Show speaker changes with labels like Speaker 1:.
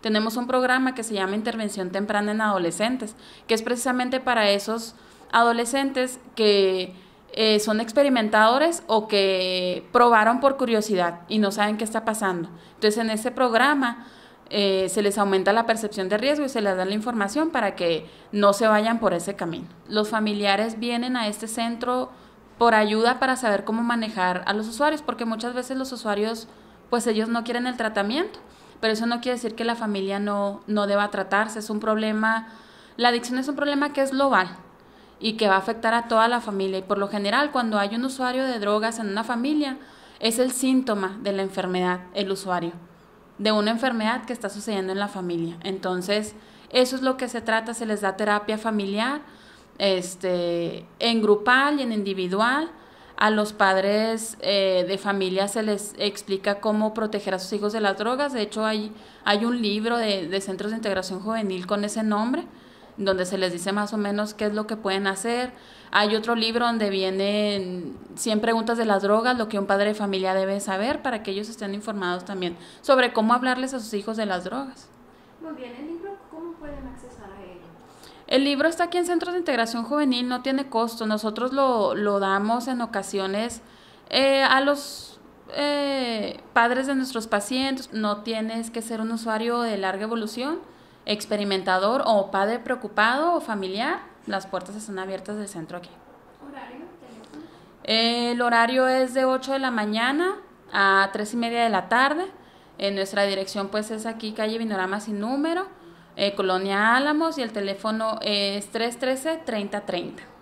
Speaker 1: Tenemos un programa que se llama Intervención Temprana en Adolescentes, que es precisamente para esos adolescentes que eh, son experimentadores o que probaron por curiosidad y no saben qué está pasando. Entonces en ese programa eh, se les aumenta la percepción de riesgo y se les da la información para que no se vayan por ese camino. Los familiares vienen a este centro por ayuda para saber cómo manejar a los usuarios, porque muchas veces los usuarios, pues ellos no quieren el tratamiento pero eso no quiere decir que la familia no, deba tratarse, es un problema, la adicción es un problema que es global y que va a afectar a toda la familia y por lo general cuando hay un usuario de drogas en una familia es el síntoma de la enfermedad, el usuario, de una enfermedad que está sucediendo en la familia. Entonces, eso es lo que se trata, se les da terapia familiar, este, en grupal y en individual a los padres eh, de familia se les explica cómo proteger a sus hijos de las drogas. De hecho, hay, hay un libro de, centros de integración juvenil con ese nombre, donde se les dice más o menos qué es lo que pueden hacer. Hay otro libro donde vienen 100 preguntas de las drogas, lo que un padre de familia debe saber para que ellos estén informados también sobre cómo hablarles a sus hijos de las drogas.
Speaker 2: Muy bien, ¿el libro cómo pueden a
Speaker 1: el libro está aquí en Centros de Integración Juvenil, no tiene costo. Nosotros lo, lo damos en ocasiones eh, a los eh, padres de nuestros pacientes. No tienes que ser un usuario de larga evolución, experimentador o padre preocupado o familiar. Las puertas están abiertas del centro aquí. el horario es de 8 de la mañana a 3 y media de la tarde. En nuestra dirección pues es aquí, calle Vinorama sin número. Eh, Colonia Álamos y el teléfono es 313-3030.